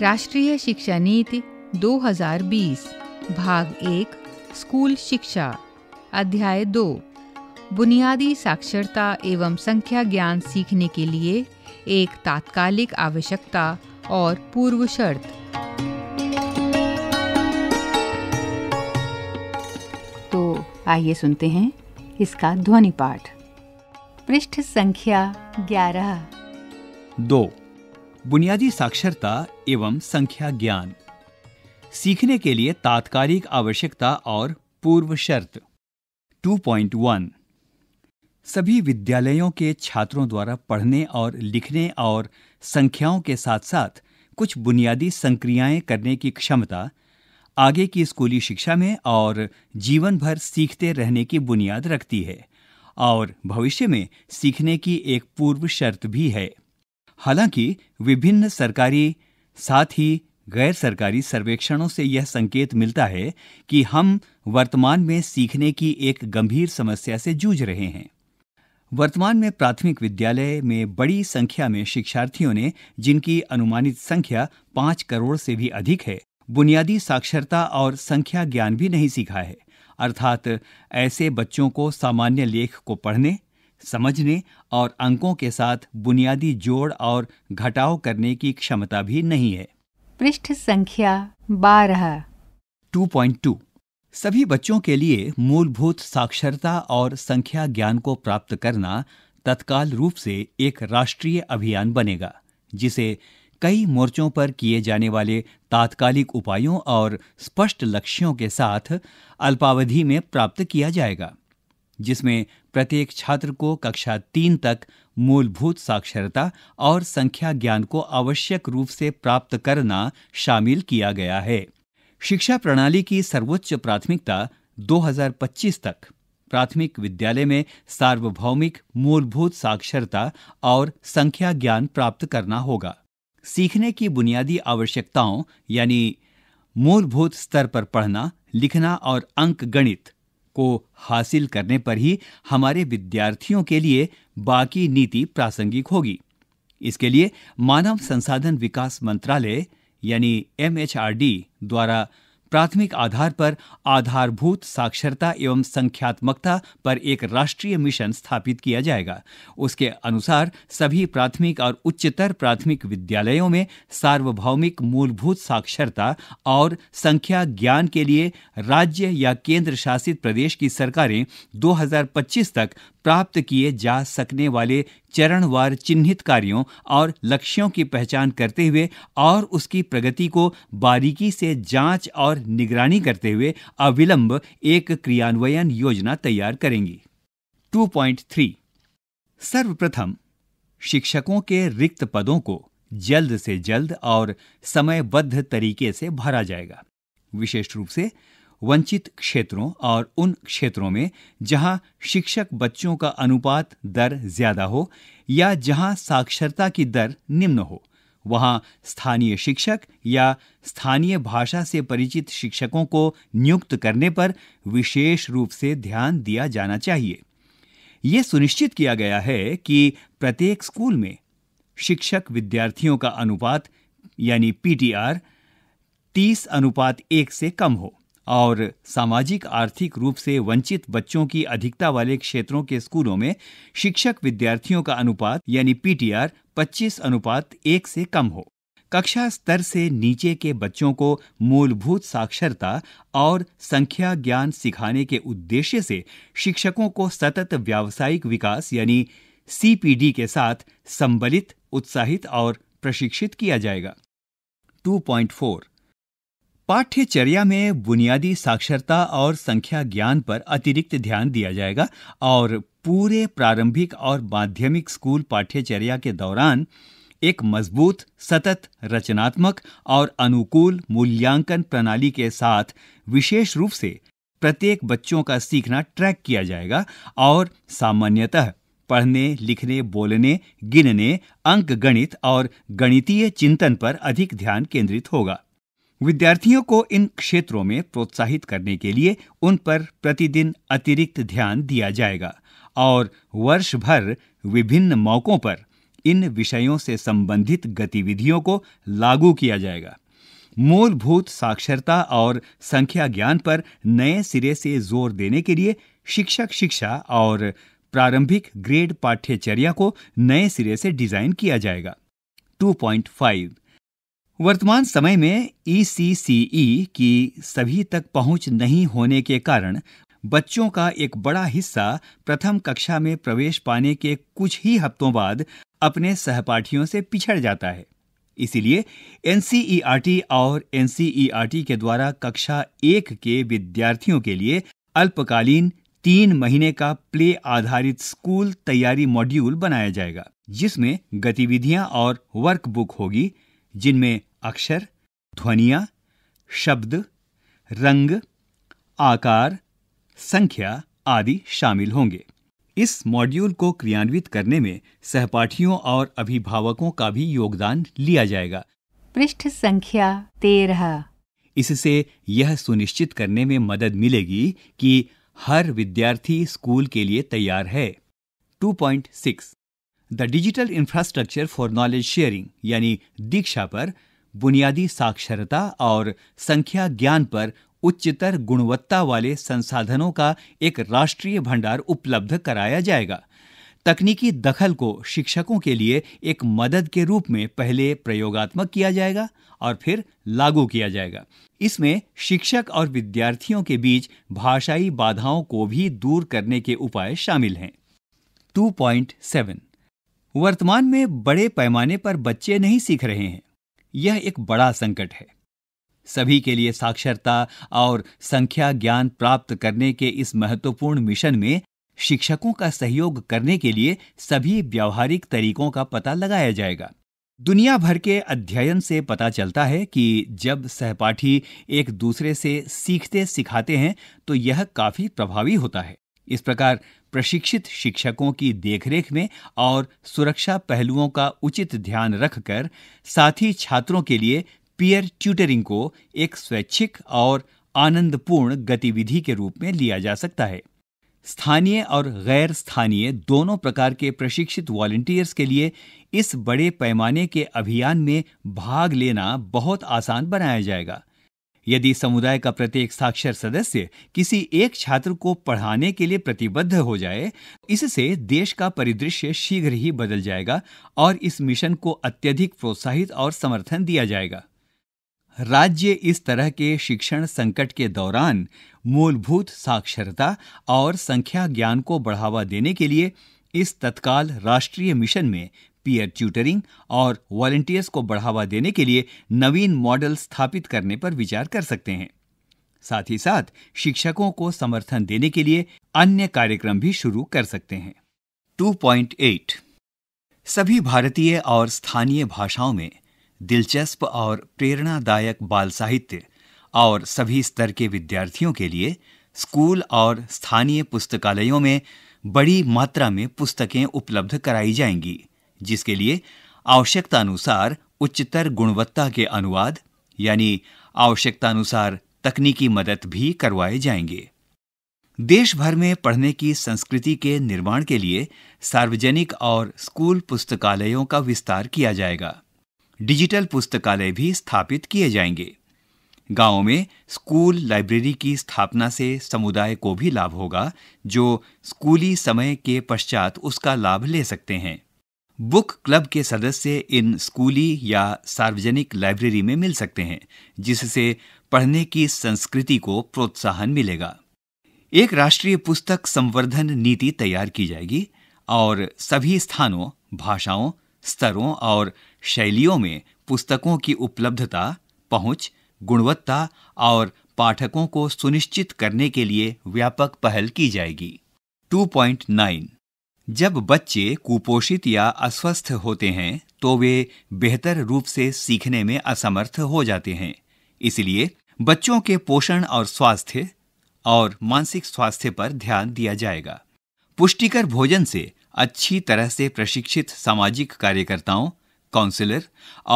राष्ट्रीय शिक्षा नीति 2020 भाग एक स्कूल शिक्षा अध्याय दो बुनियादी साक्षरता एवं संख्या ज्ञान सीखने के लिए एक तात्कालिक आवश्यकता और पूर्व शर्त तो आइए सुनते हैं इसका ध्वनि पाठ पृष्ठ संख्या ग्यारह दो बुनियादी साक्षरता एवं संख्या ज्ञान सीखने के लिए तात्कालिक आवश्यकता और पूर्व शर्त 2.1 सभी विद्यालयों के छात्रों द्वारा पढ़ने और लिखने और संख्याओं के साथ साथ कुछ बुनियादी संक्रियाएं करने की क्षमता आगे की स्कूली शिक्षा में और जीवन भर सीखते रहने की बुनियाद रखती है और भविष्य में सीखने की एक पूर्व शर्त भी है हालांकि विभिन्न सरकारी साथ ही गैर सरकारी सर्वेक्षणों से यह संकेत मिलता है कि हम वर्तमान में सीखने की एक गंभीर समस्या से जूझ रहे हैं वर्तमान में प्राथमिक विद्यालय में बड़ी संख्या में शिक्षार्थियों ने जिनकी अनुमानित संख्या पांच करोड़ से भी अधिक है बुनियादी साक्षरता और संख्या ज्ञान भी नहीं सीखा है अर्थात ऐसे बच्चों को सामान्य लेख को पढ़ने समझने और अंकों के साथ बुनियादी जोड़ और घटाव करने की क्षमता भी नहीं है पृष्ठ संख्या बारह 2.2 सभी बच्चों के लिए मूलभूत साक्षरता और संख्या ज्ञान को प्राप्त करना तत्काल रूप से एक राष्ट्रीय अभियान बनेगा जिसे कई मोर्चों पर किए जाने वाले तात्कालिक उपायों और स्पष्ट लक्ष्यों के साथ अल्पावधि में प्राप्त किया जाएगा जिसमें प्रत्येक छात्र को कक्षा तीन तक मूलभूत साक्षरता और संख्या ज्ञान को आवश्यक रूप से प्राप्त करना शामिल किया गया है शिक्षा प्रणाली की सर्वोच्च प्राथमिकता 2025 तक प्राथमिक विद्यालय में सार्वभौमिक मूलभूत साक्षरता और संख्या ज्ञान प्राप्त करना होगा सीखने की बुनियादी आवश्यकताओं यानी मूलभूत स्तर पर पढ़ना लिखना और अंक गणित को हासिल करने पर ही हमारे विद्यार्थियों के लिए बाकी नीति प्रासंगिक होगी इसके लिए मानव संसाधन विकास मंत्रालय यानी एम द्वारा प्राथमिक आधार पर आधारभूत साक्षरता एवं संख्यात्मकता पर एक राष्ट्रीय मिशन स्थापित किया जाएगा उसके अनुसार सभी प्राथमिक और उच्चतर प्राथमिक विद्यालयों में सार्वभौमिक मूलभूत साक्षरता और संख्या ज्ञान के लिए राज्य या केंद्र शासित प्रदेश की सरकारें 2025 तक प्राप्त किए जा सकने वाले चरणवार चिन्हित कार्यों और लक्ष्यों की पहचान करते हुए और उसकी प्रगति को बारीकी से जांच और निगरानी करते हुए अविलंब एक क्रियान्वयन योजना तैयार करेंगी 2.3 सर्वप्रथम शिक्षकों के रिक्त पदों को जल्द से जल्द और समयबद्ध तरीके से भरा जाएगा विशेष रूप से वंचित क्षेत्रों और उन क्षेत्रों में जहां शिक्षक बच्चों का अनुपात दर ज्यादा हो या जहां साक्षरता की दर निम्न हो वहां स्थानीय शिक्षक या स्थानीय भाषा से परिचित शिक्षकों को नियुक्त करने पर विशेष रूप से ध्यान दिया जाना चाहिए यह सुनिश्चित किया गया है कि प्रत्येक स्कूल में शिक्षक विद्यार्थियों का अनुपात यानी पीटीआर 30 अनुपात एक से कम हो और सामाजिक आर्थिक रूप से वंचित बच्चों की अधिकता वाले क्षेत्रों के स्कूलों में शिक्षक विद्यार्थियों का अनुपात यानी पीटीआर 25 अनुपात एक से कम हो कक्षा स्तर से नीचे के बच्चों को मूलभूत साक्षरता और संख्या ज्ञान सिखाने के उद्देश्य से शिक्षकों को सतत व्यावसायिक विकास यानी सीपीडी के साथ संबलित उत्साहित और प्रशिक्षित किया जाएगा 2.4 पाठ्यचर्या में बुनियादी साक्षरता और संख्या ज्ञान पर अतिरिक्त ध्यान दिया जाएगा और पूरे प्रारंभिक और माध्यमिक स्कूल पाठ्यचर्या के दौरान एक मजबूत सतत रचनात्मक और अनुकूल मूल्यांकन प्रणाली के साथ विशेष रूप से प्रत्येक बच्चों का सीखना ट्रैक किया जाएगा और सामान्यतः पढ़ने लिखने बोलने गिनने अंक गणित और गणितीय चिंतन पर अधिक ध्यान केंद्रित होगा विद्यार्थियों को इन क्षेत्रों में प्रोत्साहित करने के लिए उन पर प्रतिदिन अतिरिक्त ध्यान दिया जाएगा और वर्ष भर विभिन्न मौकों पर इन विषयों से संबंधित गतिविधियों को लागू किया जाएगा मूलभूत साक्षरता और संख्या ज्ञान पर नए सिरे से जोर देने के लिए शिक्षक शिक्षा और प्रारंभिक ग्रेड पाठ्यचर्या को नए सिरे से डिजाइन किया जाएगा 2.5 वर्तमान समय में ई e e की सभी तक पहुंच नहीं होने के कारण बच्चों का एक बड़ा हिस्सा प्रथम कक्षा में प्रवेश पाने के कुछ ही हफ्तों बाद अपने सहपाठियों से पिछड़ जाता है इसीलिए एन e और एन के द्वारा कक्षा एक के विद्यार्थियों के लिए अल्पकालीन तीन महीने का प्ले आधारित स्कूल तैयारी मॉड्यूल बनाया जाएगा जिसमें गतिविधियां और वर्कबुक होगी जिनमें अक्षर ध्वनिया शब्द रंग आकार संख्या आदि शामिल होंगे इस मॉड्यूल को क्रियान्वित करने में सहपाठियों और अभिभावकों का भी योगदान लिया जाएगा पृष्ठ संख्या तेरह इससे यह सुनिश्चित करने में मदद मिलेगी कि हर विद्यार्थी स्कूल के लिए तैयार है 2.6 the digital infrastructure for knowledge sharing यानी दीक्षा पर बुनियादी साक्षरता और संख्या ज्ञान पर उच्चतर गुणवत्ता वाले संसाधनों का एक राष्ट्रीय भंडार उपलब्ध कराया जाएगा तकनीकी दखल को शिक्षकों के लिए एक मदद के रूप में पहले प्रयोगात्मक किया जाएगा और फिर लागू किया जाएगा इसमें शिक्षक और विद्यार्थियों के बीच भाषाई बाधाओं को भी दूर करने के उपाय शामिल हैं 2.7 वर्तमान में बड़े पैमाने पर बच्चे नहीं सीख रहे हैं यह एक बड़ा संकट है सभी के लिए साक्षरता और संख्या ज्ञान प्राप्त करने के इस महत्वपूर्ण मिशन में शिक्षकों का सहयोग करने के लिए सभी व्यावहारिक तरीकों का पता लगाया जाएगा दुनिया भर के अध्ययन से पता चलता है कि जब सहपाठी एक दूसरे से सीखते सिखाते हैं तो यह काफी प्रभावी होता है इस प्रकार प्रशिक्षित शिक्षकों की देखरेख में और सुरक्षा पहलुओं का उचित ध्यान रखकर साथी छात्रों के लिए पीयर ट्यूटरिंग को एक स्वैच्छिक और आनंदपूर्ण गतिविधि के रूप में लिया जा सकता है स्थानीय और गैर स्थानीय दोनों प्रकार के प्रशिक्षित वॉलेंटियर्स के लिए इस बड़े पैमाने के अभियान में भाग लेना बहुत आसान बनाया जाएगा यदि समुदाय का प्रत्येक साक्षर सदस्य किसी एक छात्र को पढ़ाने के लिए प्रतिबद्ध हो जाए इससे देश का परिदृश्य शीघ्र ही बदल जाएगा और इस मिशन को अत्यधिक प्रोत्साहित और समर्थन दिया जाएगा राज्य इस तरह के शिक्षण संकट के दौरान मूलभूत साक्षरता और संख्या ज्ञान को बढ़ावा देने के लिए इस तत्काल राष्ट्रीय मिशन में पीयर ट्यूटरिंग और वॉलेंटियर्स को बढ़ावा देने के लिए नवीन मॉडल स्थापित करने पर विचार कर सकते हैं साथ ही साथ शिक्षकों को समर्थन देने के लिए अन्य कार्यक्रम भी शुरू कर सकते हैं 2.8 सभी भारतीय और स्थानीय भाषाओं में दिलचस्प और प्रेरणादायक बाल साहित्य और सभी स्तर के विद्यार्थियों के लिए स्कूल और स्थानीय पुस्तकालयों में बड़ी मात्रा में पुस्तकें उपलब्ध कराई जाएंगी जिसके लिए आवश्यकता अनुसार उच्चतर गुणवत्ता के अनुवाद यानी आवश्यकता अनुसार तकनीकी मदद भी करवाए जाएंगे देश भर में पढ़ने की संस्कृति के निर्माण के लिए सार्वजनिक और स्कूल पुस्तकालयों का विस्तार किया जाएगा डिजिटल पुस्तकालय भी स्थापित किए जाएंगे गांवों में स्कूल लाइब्रेरी की स्थापना से समुदाय को भी लाभ होगा जो स्कूली समय के पश्चात उसका लाभ ले सकते हैं बुक क्लब के सदस्य इन स्कूली या सार्वजनिक लाइब्रेरी में मिल सकते हैं जिससे पढ़ने की संस्कृति को प्रोत्साहन मिलेगा एक राष्ट्रीय पुस्तक संवर्धन नीति तैयार की जाएगी और सभी स्थानों भाषाओं स्तरों और शैलियों में पुस्तकों की उपलब्धता पहुंच गुणवत्ता और पाठकों को सुनिश्चित करने के लिए व्यापक पहल की जाएगी 2.9 जब बच्चे कुपोषित या अस्वस्थ होते हैं तो वे बेहतर रूप से सीखने में असमर्थ हो जाते हैं इसलिए बच्चों के पोषण और स्वास्थ्य और मानसिक स्वास्थ्य पर ध्यान दिया जाएगा पुष्टिकर भोजन से अच्छी तरह से प्रशिक्षित सामाजिक कार्यकर्ताओं काउंसिलर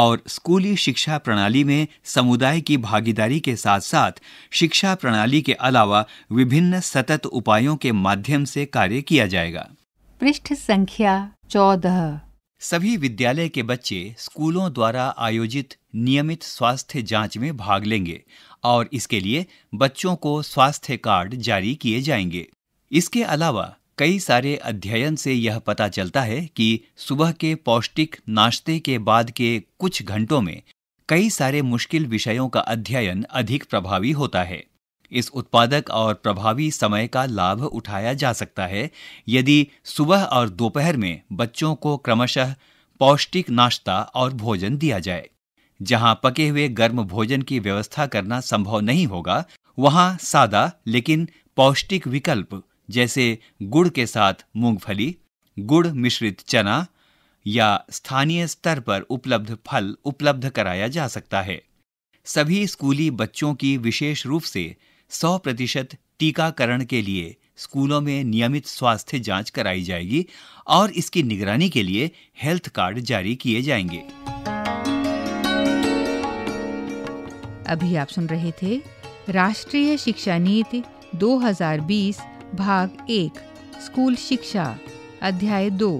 और स्कूली शिक्षा प्रणाली में समुदाय की भागीदारी के साथ साथ शिक्षा प्रणाली के अलावा विभिन्न सतत उपायों के माध्यम से कार्य किया जाएगा पृष्ठ संख्या चौदह सभी विद्यालय के बच्चे स्कूलों द्वारा आयोजित नियमित स्वास्थ्य जांच में भाग लेंगे और इसके लिए बच्चों को स्वास्थ्य कार्ड जारी किए जाएंगे इसके अलावा कई सारे अध्ययन से यह पता चलता है कि सुबह के पौष्टिक नाश्ते के बाद के कुछ घंटों में कई सारे मुश्किल विषयों का अध्ययन अधिक प्रभावी होता है इस उत्पादक और प्रभावी समय का लाभ उठाया जा सकता है यदि सुबह और दोपहर में बच्चों को क्रमशः पौष्टिक नाश्ता और भोजन दिया जाए जहां पके हुए गर्म भोजन की व्यवस्था करना संभव नहीं होगा वहां सादा लेकिन पौष्टिक विकल्प जैसे गुड़ के साथ मूंगफली गुड़ मिश्रित चना या स्थानीय स्तर पर उपलब्ध फल उपलब्ध कराया जा सकता है सभी स्कूली बच्चों की विशेष रूप से सौ प्रतिशत टीकाकरण के लिए स्कूलों में नियमित स्वास्थ्य जांच कराई जाएगी और इसकी निगरानी के लिए हेल्थ कार्ड जारी किए जाएंगे अभी आप सुन रहे थे राष्ट्रीय शिक्षा नीति 2020 भाग एक स्कूल शिक्षा अध्याय दो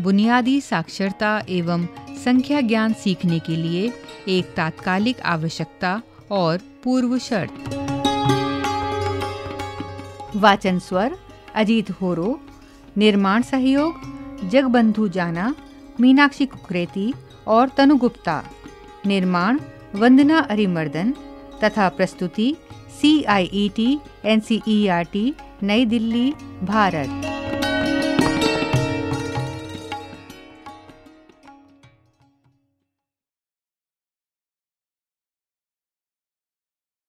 बुनियादी साक्षरता एवं संख्या ज्ञान सीखने के लिए एक तात्कालिक आवश्यकता और पूर्व शर्त वाचन स्वर अजीत होरो निर्माण सहयोग जगबंधु जाना मीनाक्षी कुकरेती और तनु गुप्ता निर्माण वंदना अरिमर्दन तथा प्रस्तुति C I E T N C E R T नई दिल्ली भारत